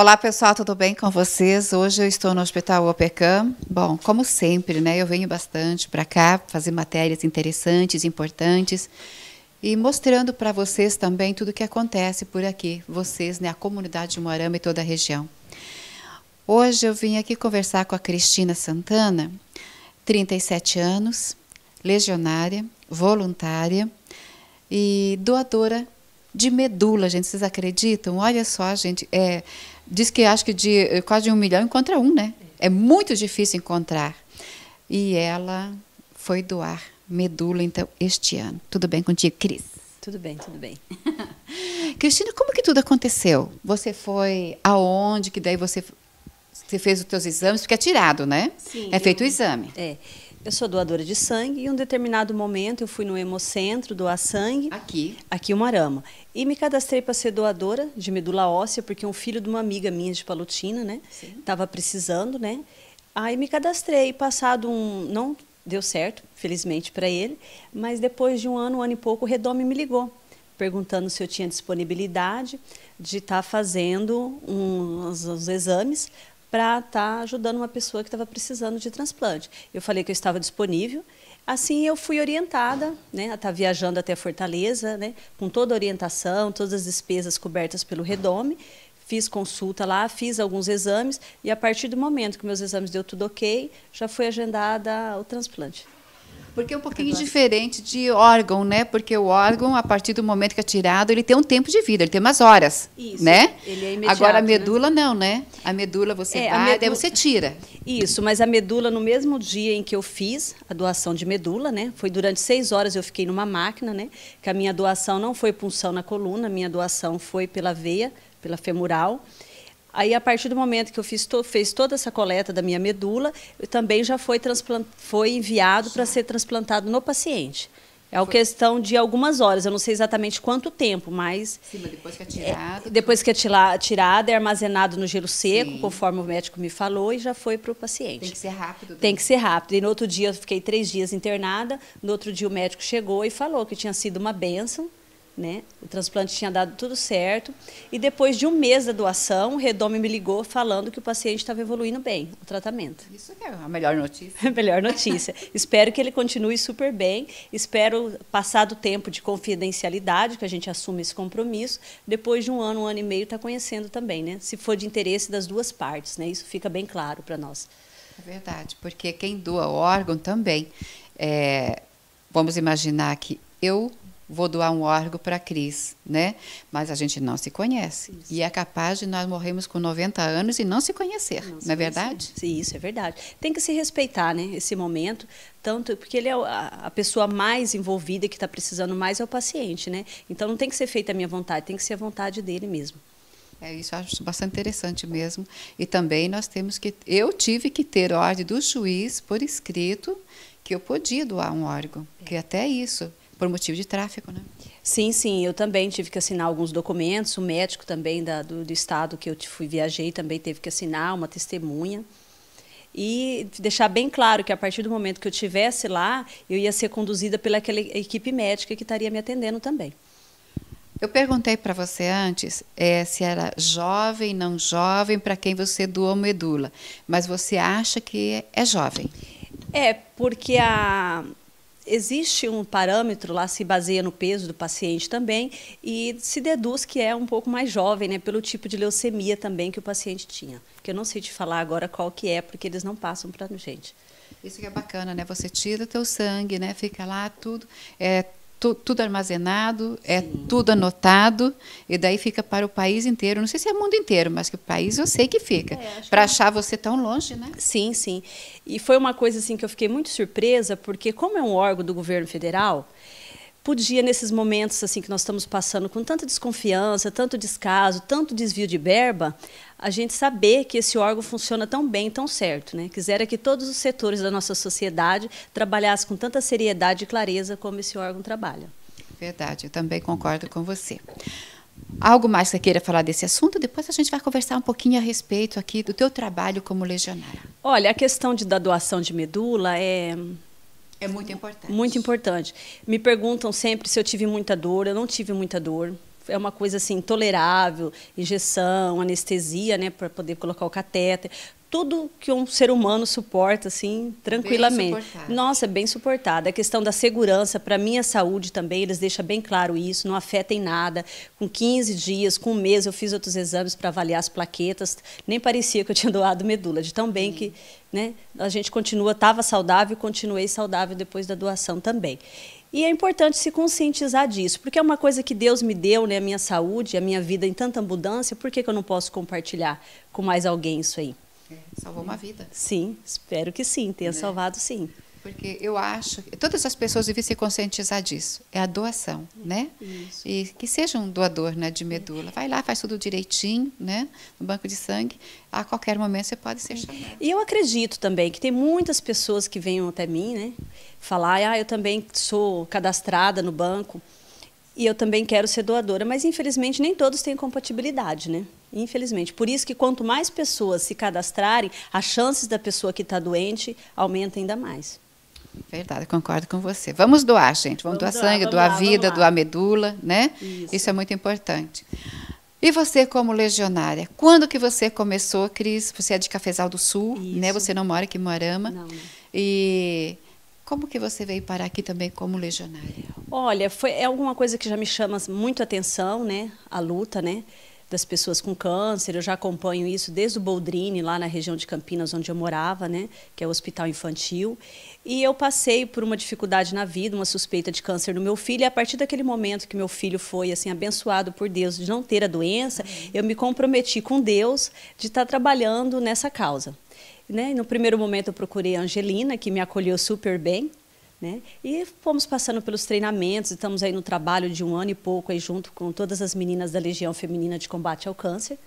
Olá pessoal, tudo bem com vocês? Hoje eu estou no Hospital OPECAM. Bom, como sempre, né? Eu venho bastante para cá fazer matérias interessantes, importantes e mostrando para vocês também tudo o que acontece por aqui, vocês, né? A comunidade de Moarama e toda a região. Hoje eu vim aqui conversar com a Cristina Santana, 37 anos, legionária, voluntária e doadora de medula, gente. Vocês acreditam? Olha só, gente. É, diz que acho que de eh, quase de um milhão encontra um, né? É muito difícil encontrar. E ela foi doar medula, então, este ano. Tudo bem contigo, Cris? Tudo bem, tudo bem. Cristina, como que tudo aconteceu? Você foi aonde que daí você, você fez os teus exames? Porque é tirado, né? Sim. É feito eu, o exame. É. Eu sou doadora de sangue e em um determinado momento eu fui no hemocentro doar sangue. Aqui. Aqui em Marama. E me cadastrei para ser doadora de medula óssea, porque um filho de uma amiga minha de Palutina, né? Estava precisando, né? Aí me cadastrei, passado um. Não deu certo, felizmente para ele, mas depois de um ano, um ano e pouco, o Redome me ligou, perguntando se eu tinha disponibilidade de estar tá fazendo uns, uns exames para estar tá ajudando uma pessoa que estava precisando de transplante. Eu falei que eu estava disponível. Assim, eu fui orientada né, a estar tá viajando até Fortaleza, né, com toda a orientação, todas as despesas cobertas pelo Redome. Fiz consulta lá, fiz alguns exames e a partir do momento que meus exames deu tudo ok, já foi agendada o transplante. Porque é um pouquinho Agora. diferente de órgão, né? Porque o órgão, a partir do momento que é tirado, ele tem um tempo de vida, ele tem umas horas. Isso. Né? Ele é imediato, Agora a né? medula né? não, né? A medula você é, vai, medula... daí você tira. Isso, mas a medula, no mesmo dia em que eu fiz a doação de medula, né? Foi durante seis horas eu fiquei numa máquina, né? Que a minha doação não foi punção na coluna, a minha doação foi pela veia, pela femoral. Aí, a partir do momento que eu fiz to, fez toda essa coleta da minha medula, também já foi, foi enviado para ser transplantado no paciente. É uma questão de algumas horas, eu não sei exatamente quanto tempo, mas. Sim, mas depois que é, é tirado. É, depois que é tirado, é armazenado no gelo seco, Sim. conforme o médico me falou, e já foi para o paciente. Tem que ser rápido. Né? Tem que ser rápido. E no outro dia eu fiquei três dias internada, no outro dia o médico chegou e falou que tinha sido uma benção né? O transplante tinha dado tudo certo. E depois de um mês da doação, o Redome me ligou falando que o paciente estava evoluindo bem, o tratamento. Isso é a melhor notícia. melhor notícia. Espero que ele continue super bem. Espero, passado o tempo de confidencialidade, que a gente assume esse compromisso, depois de um ano, um ano e meio, estar tá conhecendo também, né? Se for de interesse das duas partes, né? Isso fica bem claro para nós. É verdade, porque quem doa órgão também. É, vamos imaginar que eu vou doar um órgão para a Cris, né? Mas a gente não se conhece. Isso. E é capaz de nós morrermos com 90 anos e não se conhecer, não, não é conhecer. verdade? Sim, isso é verdade. Tem que se respeitar, né, esse momento, tanto porque ele é a pessoa mais envolvida que está precisando mais é o paciente, né? Então não tem que ser feita a minha vontade, tem que ser a vontade dele mesmo. É, isso eu acho bastante interessante mesmo. E também nós temos que. Eu tive que ter ordem do juiz por escrito que eu podia doar um órgão, é. que até isso por motivo de tráfico, né? Sim, sim, eu também tive que assinar alguns documentos, o médico também da, do, do estado que eu fui viajei também teve que assinar uma testemunha. E deixar bem claro que a partir do momento que eu tivesse lá, eu ia ser conduzida pela equipe médica que estaria me atendendo também. Eu perguntei para você antes é, se era jovem, não jovem, para quem você doou medula. Mas você acha que é jovem? É, porque a, existe um parâmetro lá, se baseia no peso do paciente também, e se deduz que é um pouco mais jovem, né, pelo tipo de leucemia também que o paciente tinha. Que eu não sei te falar agora qual que é, porque eles não passam para a gente. Isso que é bacana, né? Você tira teu sangue, né? Fica lá tudo. É, tu, tudo armazenado, é Sim. tudo anotado, e daí fica para o país inteiro. Não sei se é o mundo inteiro, mas que o país eu sei que fica. É, para é. achar você tão longe, né? Sim, sim. E foi uma coisa assim que eu fiquei muito surpresa, porque como é um órgão do governo federal, podia, nesses momentos assim que nós estamos passando com tanta desconfiança, tanto descaso, tanto desvio de berba, a gente saber que esse órgão funciona tão bem, tão certo. Né? Quisera que todos os setores da nossa sociedade trabalhassem com tanta seriedade e clareza como esse órgão trabalha. Verdade, eu também concordo com você. Algo mais que queira falar desse assunto? Depois a gente vai conversar um pouquinho a respeito aqui do teu trabalho como legionária. Olha, a questão de, da doação de medula é é muito importante. Muito importante. Me perguntam sempre se eu tive muita dor. Eu não tive muita dor. É uma coisa assim tolerável, injeção, anestesia, né, para poder colocar o catéter tudo que um ser humano suporta, assim, tranquilamente. Nossa, é bem suportada. A questão da segurança, para minha saúde também, eles deixam bem claro isso, não afeta em nada. Com 15 dias, com um mês, eu fiz outros exames para avaliar as plaquetas. Nem parecia que eu tinha doado medula, de tão bem Sim. que né, a gente continua, estava saudável, continuei saudável depois da doação também. E é importante se conscientizar disso, porque é uma coisa que Deus me deu, né, a minha saúde, a minha vida em tanta abundância, por que, que eu não posso compartilhar com mais alguém isso aí? salvou uma vida. Sim, espero que sim, tenha né? salvado sim. Porque eu acho que todas as pessoas devem se conscientizar disso. É a doação, né? Isso. E que seja um doador né, de medula. Vai lá, faz tudo direitinho, né? No banco de sangue. A qualquer momento você pode ser chamado. E eu acredito também que tem muitas pessoas que venham até mim, né? Falar, ah, eu também sou cadastrada no banco e eu também quero ser doadora, mas infelizmente nem todos têm compatibilidade, né? Infelizmente. Por isso que quanto mais pessoas se cadastrarem, as chances da pessoa que está doente aumentam ainda mais. Verdade, concordo com você. Vamos doar, gente. Vamos, vamos doar, doar sangue, vamos doar lá, vida, doar medula, né? Isso. Isso é muito importante. E você como legionária, quando que você começou, Cris? Você é de Cafezal do Sul, né? Isso. né? Você não mora aqui em Moarama. não. E como que você veio parar aqui também como legionária? Olha, foi é alguma coisa que já me chama muito atenção, né? A luta, né? Das pessoas com câncer. Eu já acompanho isso desde o Boldrini, lá na região de Campinas, onde eu morava, né? Que é o hospital infantil. E eu passei por uma dificuldade na vida, uma suspeita de câncer no meu filho. E a partir daquele momento que meu filho foi assim abençoado por Deus de não ter a doença, eu me comprometi com Deus de estar trabalhando nessa causa. Né? No primeiro momento eu procurei a Angelina, que me acolheu super bem. Né? E fomos passando pelos treinamentos, estamos aí no trabalho de um ano e pouco aí junto com todas as meninas da Legião Feminina de Combate ao Câncer.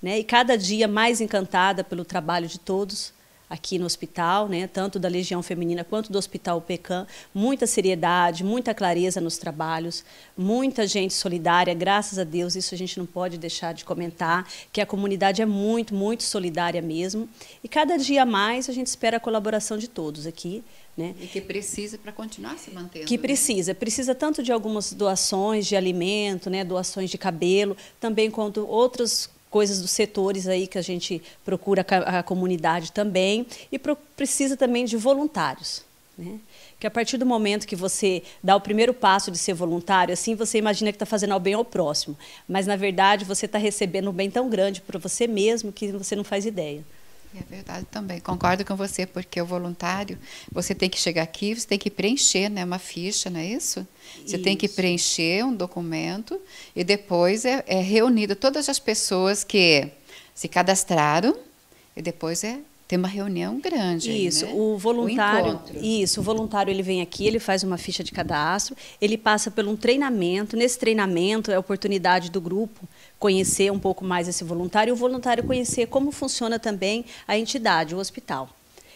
Né? E cada dia mais encantada pelo trabalho de todos, aqui no hospital, né, tanto da Legião Feminina quanto do Hospital Pecan, muita seriedade, muita clareza nos trabalhos, muita gente solidária, graças a Deus, isso a gente não pode deixar de comentar, que a comunidade é muito, muito solidária mesmo, e cada dia mais a gente espera a colaboração de todos aqui, né? E que precisa para continuar se mantendo. Que né? precisa. Né? Precisa tanto de algumas doações de alimento, né? doações de cabelo, também quanto outras coisas dos setores aí que a gente procura a, comunidade também e pro, precisa também de voluntários. Né? Que a partir do momento que você dá o primeiro passo de ser voluntário, assim você imagina que está fazendo ao bem ao próximo, mas na verdade você está recebendo um bem tão grande para você mesmo que você não faz ideia. É verdade também, concordo com você, porque é o voluntário, você tem que chegar aqui, você tem que preencher né, uma ficha, não é isso? Você isso. tem que preencher um documento e depois é, é reunido todas as pessoas que se cadastraram e depois é tem uma reunião grande. Isso, aí, né? o voluntário. O isso, o voluntário ele vem aqui, ele faz uma ficha de cadastro, ele passa por um treinamento. Nesse treinamento é a oportunidade do grupo conhecer um pouco mais esse voluntário e o voluntário conhecer como funciona também a entidade, o hospital.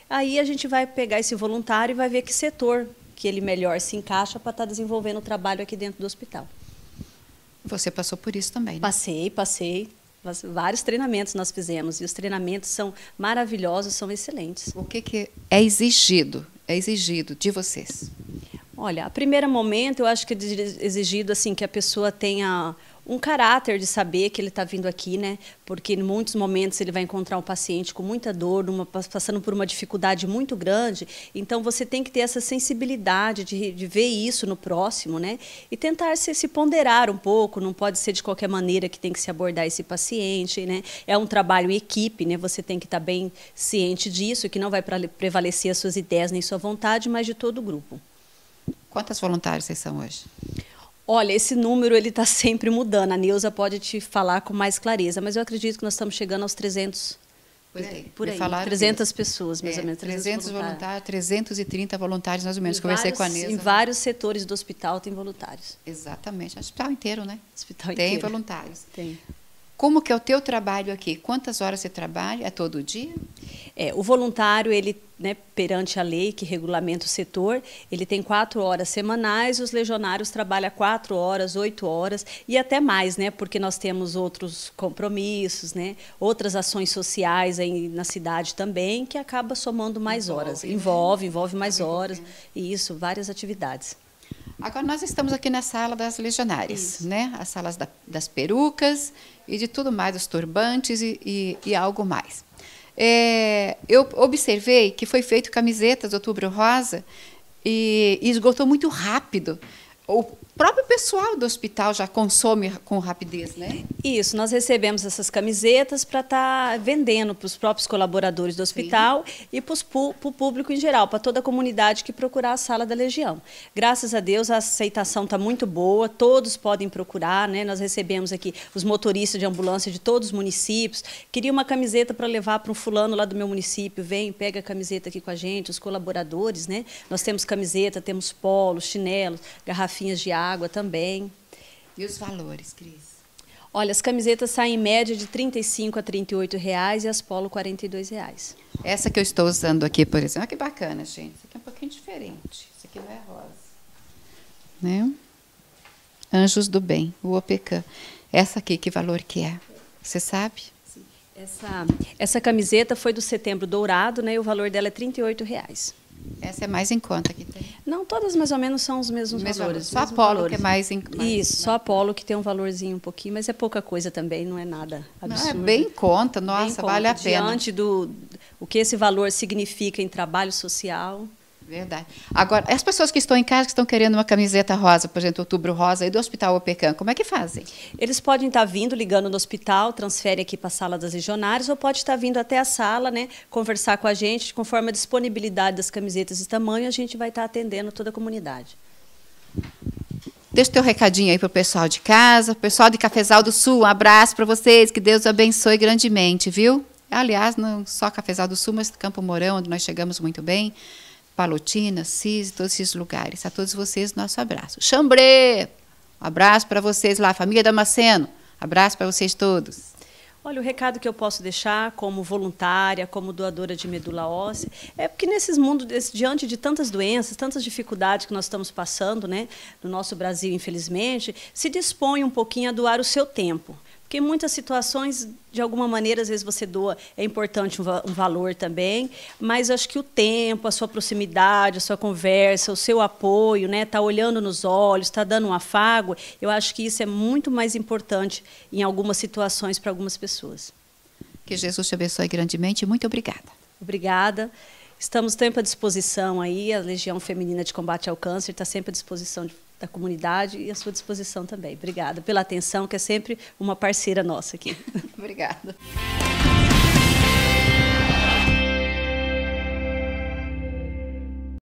Aí a gente vai pegar esse voluntário e vai ver que setor que ele melhor se encaixa para estar tá desenvolvendo o trabalho aqui dentro do hospital. Você passou por isso também, né? Passei, passei vários treinamentos nós fizemos e os treinamentos são maravilhosos, são excelentes. O que, que é exigido? É exigido de vocês? Olha, a primeiro momento eu acho que é exigido assim que a pessoa tenha um caráter de saber que ele está vindo aqui, né? Porque em muitos momentos ele vai encontrar um paciente com muita dor, passando por uma dificuldade muito grande. Então você tem que ter essa sensibilidade de, de ver isso no próximo, né? E tentar se, se, ponderar um pouco. Não pode ser de qualquer maneira que tem que se abordar esse paciente, né? É um trabalho em equipe, né? Você tem que estar tá bem ciente disso, que não vai prevalecer as suas ideias nem sua vontade, mas de todo o grupo. Quantas voluntárias vocês são hoje? Olha, esse número ele está sempre mudando. A Neuza pode te falar com mais clareza, mas eu acredito que nós estamos chegando aos 300 Pois é, por aí, 300 isso. pessoas, mais é, ou menos. 300, 300 voluntários. voluntários, 330 voluntários, mais ou menos. Em Conversei vários, com a Nesa. Em vários setores do hospital tem voluntários. Exatamente. O hospital inteiro, né? Hospital tem inteiro. voluntários. Tem. Como que é o teu trabalho aqui? Quantas horas você trabalha? É todo dia? É, o voluntário, ele, né, perante a lei que regulamenta o setor, ele tem quatro horas semanais, os legionários trabalham quatro horas, oito horas e até mais, né? Porque nós temos outros compromissos, né? Outras ações sociais aí na cidade também, que acaba somando mais envolve, horas. Né? Envolve, envolve mais horas. E isso, várias atividades. Agora nós estamos aqui na sala das legionárias, né? As salas da, das perucas e de tudo mais, dos turbantes e, e, e algo mais. É, eu observei que foi feito camisetas Outubro Rosa e, e esgotou muito rápido o próprio pessoal do hospital já consome com rapidez, né? Isso, nós recebemos essas camisetas para estar tá vendendo para os próprios colaboradores do hospital Sim. e para o público em geral, para toda a comunidade que procurar a sala da Legião. Graças a Deus a aceitação está muito boa, todos podem procurar, né? Nós recebemos aqui os motoristas de ambulância de todos os municípios. Queria uma camiseta para levar para um fulano lá do meu município, vem, pega a camiseta aqui com a gente, os colaboradores, né? Nós temos camiseta, temos polos, chinelos, garrafinhas garrafinhas de água também. E os valores, Cris? Olha, as camisetas saem em média de 35 a 38 reais e as polo 42 reais. Essa que eu estou usando aqui, por exemplo, olha ah, que bacana, gente. Isso aqui é um pouquinho diferente. Isso aqui não é rosa, né? Anjos do Bem, o OPECAM. Essa aqui, que valor que é? Você sabe? Sim. Essa, essa camiseta foi do Setembro Dourado, né? E o valor dela é 38 reais. Essa é mais em conta que tem. Não, todas mais ou menos são os mesmos mesmo valores. Só mesmo Apolo valores. que é mais em conta. Isso, né? só Apolo que tem um valorzinho um pouquinho, mas é pouca coisa também, não é nada absurdo. Não, é bem em conta, nossa, bem vale conta. a pena. Diante do o que esse valor significa em trabalho social, Verdade. Agora, as pessoas que estão em casa, que estão querendo uma camiseta rosa, por exemplo, outubro rosa, aí do Hospital Opecan, como é que fazem? Eles podem estar tá vindo, ligando no hospital, transfere aqui para a sala das legionárias, ou pode estar tá vindo até a sala, né, conversar com a gente, conforme a disponibilidade das camisetas e tamanho, a gente vai estar tá atendendo toda a comunidade. Deixa o teu recadinho aí para o pessoal de casa, pessoal de Cafezal do Sul, um abraço para vocês, que Deus abençoe grandemente, viu? Aliás, não só Cafezal do Sul, mas Campo Mourão, onde nós chegamos muito bem. Palotina, CIS, todos esses lugares. A todos vocês, nosso abraço. Chambrê! Um abraço para vocês lá, família Damasceno. Abraço para vocês todos. Olha, o recado que eu posso deixar como voluntária, como doadora de medula óssea, é porque nesses mundos, diante de tantas doenças, tantas dificuldades que nós estamos passando, né, no nosso Brasil, infelizmente, se dispõe um pouquinho a doar o seu tempo. Porque muitas situações, de alguma maneira, às vezes você doa, é importante um, um valor também, mas acho que o tempo, a sua proximidade, a sua conversa, o seu apoio, né, tá olhando nos olhos, tá dando um afago, eu acho que isso é muito mais importante em algumas situações para algumas pessoas. Que Jesus te abençoe grandemente. Muito obrigada. Obrigada. Estamos sempre à disposição aí, a Legião Feminina de Combate ao Câncer está sempre à disposição de da comunidade e à sua disposição também. Obrigada pela atenção, que é sempre uma parceira nossa aqui. Obrigada.